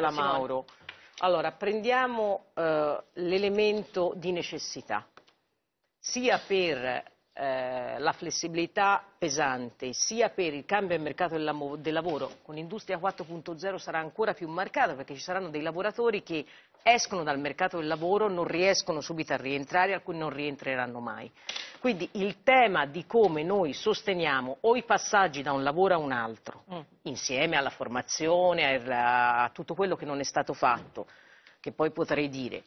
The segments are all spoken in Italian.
Prego, Mauro. Allora, prendiamo eh, l'elemento di necessità, sia per eh, la flessibilità pesante, sia per il cambio del mercato del, del lavoro, con l'industria 4.0 sarà ancora più marcato, perché ci saranno dei lavoratori che escono dal mercato del lavoro, non riescono subito a rientrare, alcuni non rientreranno mai. Quindi il tema di come noi sosteniamo o i passaggi da un lavoro a un altro, mm. insieme alla formazione, a, a tutto quello che non è stato fatto, che poi potrei dire,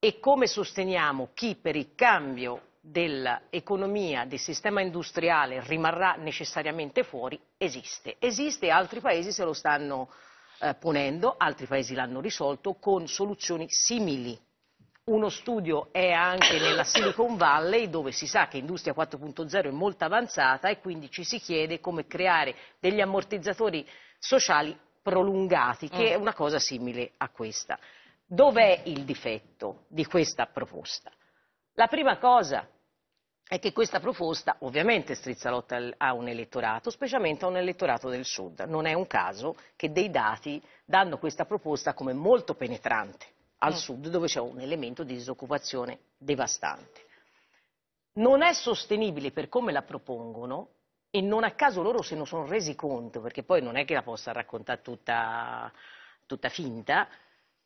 e come sosteniamo chi per il cambio dell'economia, del sistema industriale rimarrà necessariamente fuori, esiste. Esiste e altri paesi se lo stanno eh, ponendo, altri paesi l'hanno risolto con soluzioni simili. Uno studio è anche nella Silicon Valley dove si sa che Industria 4.0 è molto avanzata e quindi ci si chiede come creare degli ammortizzatori sociali prolungati, che è mm. una cosa simile a questa. Dov'è il difetto di questa proposta? La prima cosa è che questa proposta ovviamente strizza lotta a un elettorato, specialmente a un elettorato del Sud. Non è un caso che dei dati danno questa proposta come molto penetrante al mm. sud dove c'è un elemento di disoccupazione devastante. Non è sostenibile per come la propongono e non a caso loro se ne sono resi conto, perché poi non è che la possa raccontare tutta, tutta finta,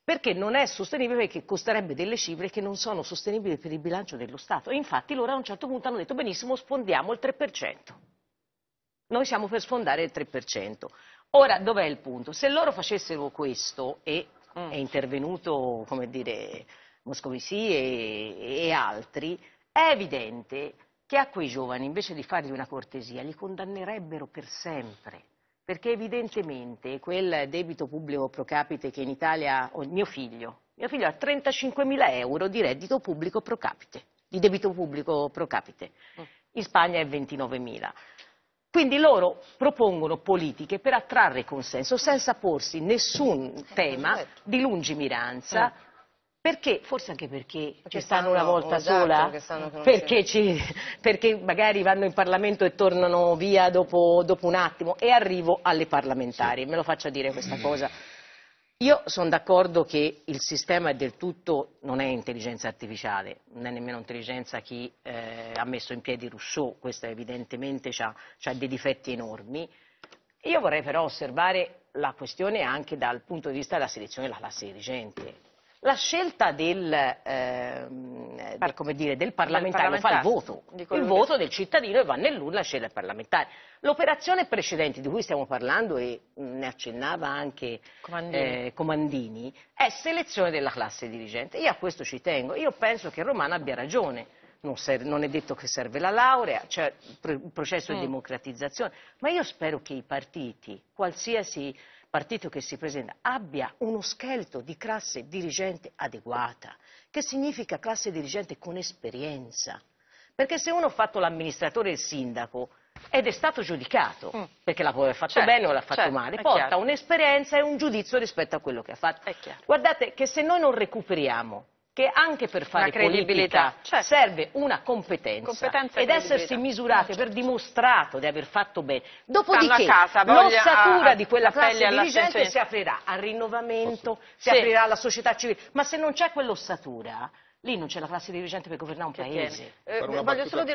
perché non è sostenibile perché costerebbe delle cifre che non sono sostenibili per il bilancio dello Stato. E infatti loro a un certo punto hanno detto benissimo sfondiamo il 3%. Noi siamo per sfondare il 3%. Ora, dov'è il punto? Se loro facessero questo e Mm. è intervenuto, come dire, Moscovici e, e altri, è evidente che a quei giovani, invece di fargli una cortesia, li condannerebbero per sempre perché evidentemente quel debito pubblico pro capite che in Italia oh, mio figlio, mio figlio ha 35.000 euro di reddito pubblico pro capite, di debito pubblico pro capite, mm. in Spagna è 29.000. Quindi loro propongono politiche per attrarre consenso senza porsi nessun tema eh, certo. di lungimiranza, eh. perché, forse anche perché, perché ci stanno, una volta esatto, sola, perché, ci, perché, magari vanno in Parlamento e tornano via dopo, dopo un attimo e arrivo alle parlamentari, me lo faccia dire questa cosa. Io sono d'accordo che il sistema è del tutto, non è intelligenza artificiale, non è nemmeno intelligenza chi eh, ha messo in piedi Rousseau, questo evidentemente ha dei difetti enormi. Io vorrei però osservare la questione anche dal punto di vista della selezione della classe dirigente. La scelta del, eh, eh, certo. del, del, dire, del parlamentare, lo fa il voto, il voto del cittadino e va nell'urna sceglie il parlamentare. L'operazione precedente di cui stiamo parlando, e ne accennava anche Comandini. Eh, Comandini, è selezione della classe dirigente. Io a questo ci tengo, io penso che Romano abbia ragione. Non, serve, non, è detto che serve la laurea, c'è cioè un processo mm. di democratizzazione, ma io spero che i partiti, qualsiasi partito che si presenta abbia uno scheletro di classe dirigente adeguata, che significa classe dirigente con esperienza. Perché se uno ha fatto l'amministratore e il sindaco ed è stato giudicato, mm. perché l'ha fatto certo, bene o l'ha fatto certo, male, porta un'esperienza e un giudizio rispetto a quello che ha fatto. Guardate che se noi non recuperiamo che anche per fare politica certo. serve una competenza, competenza ed essersi misurate certo. per dimostrato di aver fatto bene. Dopodiché l'ossatura di quella classe dirigente si aprirà al rinnovamento, sì. si aprirà alla società civile, ma se non c'è quell'ossatura, lì non c'è la classe dirigente per governare un che paese.